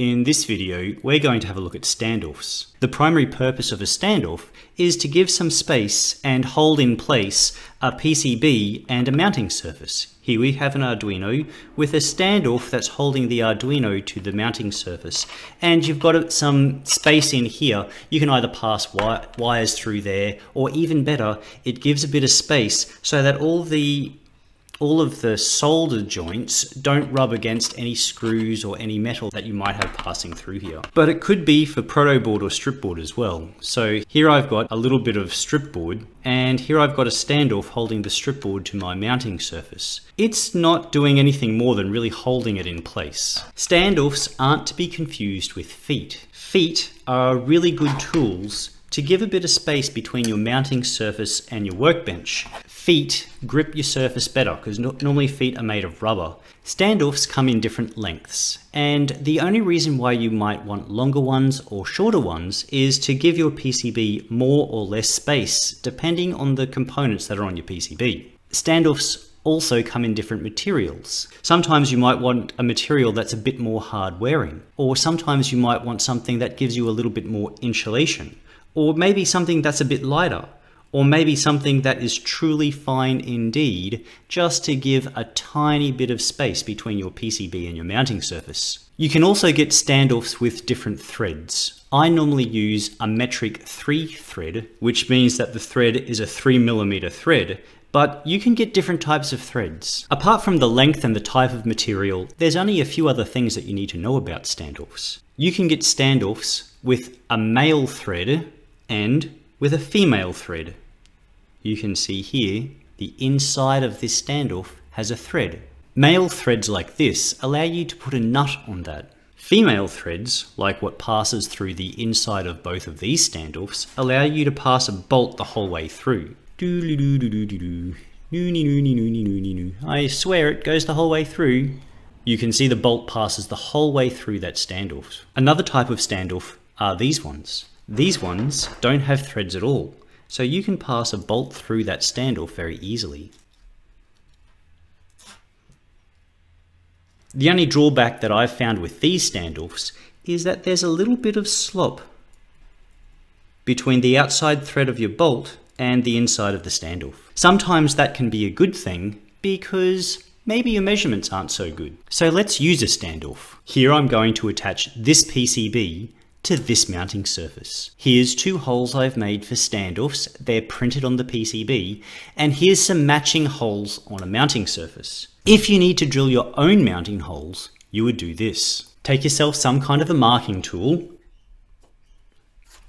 In this video, we're going to have a look at standoffs. The primary purpose of a standoff is to give some space and hold in place a PCB and a mounting surface. Here we have an Arduino with a standoff that's holding the Arduino to the mounting surface. And you've got some space in here. You can either pass wires through there, or even better, it gives a bit of space so that all the all of the solder joints don't rub against any screws or any metal that you might have passing through here. But it could be for proto board or stripboard as well. So here I've got a little bit of stripboard and here I've got a standoff holding the stripboard to my mounting surface. It's not doing anything more than really holding it in place. Standoffs aren't to be confused with feet. Feet are really good tools to give a bit of space between your mounting surface and your workbench feet grip your surface better because normally feet are made of rubber. Standoffs come in different lengths and the only reason why you might want longer ones or shorter ones is to give your PCB more or less space depending on the components that are on your PCB. Standoffs also come in different materials. Sometimes you might want a material that's a bit more hard wearing, or sometimes you might want something that gives you a little bit more insulation, or maybe something that's a bit lighter or maybe something that is truly fine indeed, just to give a tiny bit of space between your PCB and your mounting surface. You can also get standoffs with different threads. I normally use a metric 3 thread, which means that the thread is a 3mm thread, but you can get different types of threads. Apart from the length and the type of material, there's only a few other things that you need to know about standoffs. You can get standoffs with a male thread and with a female thread you can see here, the inside of this standoff has a thread. Male threads like this allow you to put a nut on that. Female threads, like what passes through the inside of both of these standoffs, allow you to pass a bolt the whole way through. I swear it goes the whole way through. You can see the bolt passes the whole way through that standoff. Another type of standoff are these ones. These ones don't have threads at all so you can pass a bolt through that standoff very easily. The only drawback that I've found with these standoffs is that there's a little bit of slop between the outside thread of your bolt and the inside of the standoff. Sometimes that can be a good thing because maybe your measurements aren't so good. So let's use a standoff. Here I'm going to attach this PCB to this mounting surface. Here's two holes I've made for standoffs, they're printed on the PCB, and here's some matching holes on a mounting surface. If you need to drill your own mounting holes, you would do this. Take yourself some kind of a marking tool,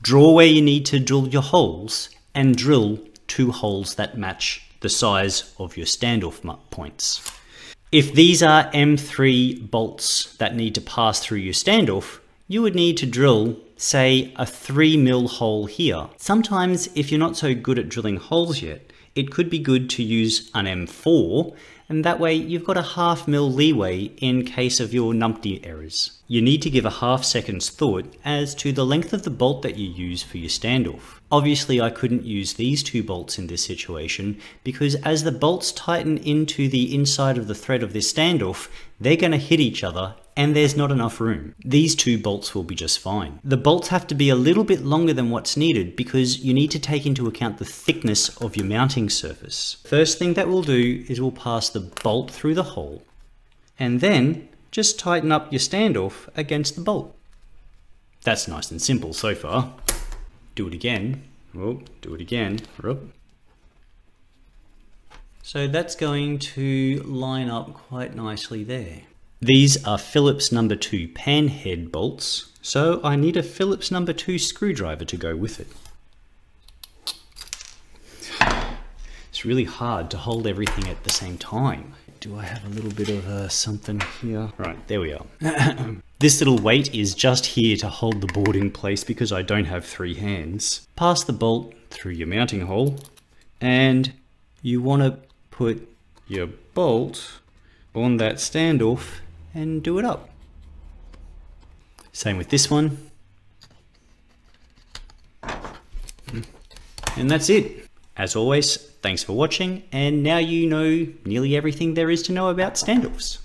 draw where you need to drill your holes, and drill two holes that match the size of your standoff points. If these are M3 bolts that need to pass through your standoff, you would need to drill, say, a 3 mil hole here. Sometimes, if you're not so good at drilling holes yet, it could be good to use an M4 and that way you've got a half mil leeway in case of your numpty errors. You need to give a half second's thought as to the length of the bolt that you use for your standoff. Obviously I couldn't use these two bolts in this situation because as the bolts tighten into the inside of the thread of this standoff, they're going to hit each other and there's not enough room. These two bolts will be just fine. The bolts have to be a little bit longer than what's needed because you need to take into account the thickness of your mounting surface. First thing that we'll do is we'll pass the bolt through the hole and then just tighten up your standoff against the bolt. That's nice and simple so far. Do it again. Oh, do it again. So that's going to line up quite nicely there. These are Phillips number two pan head bolts, so I need a Phillips number two screwdriver to go with it. It's really hard to hold everything at the same time. Do I have a little bit of uh, something here? Right, there we are. this little weight is just here to hold the board in place because I don't have three hands. Pass the bolt through your mounting hole and you want to put your bolt on that standoff and do it up. Same with this one. And that's it. As always, thanks for watching, and now you know nearly everything there is to know about standoffs.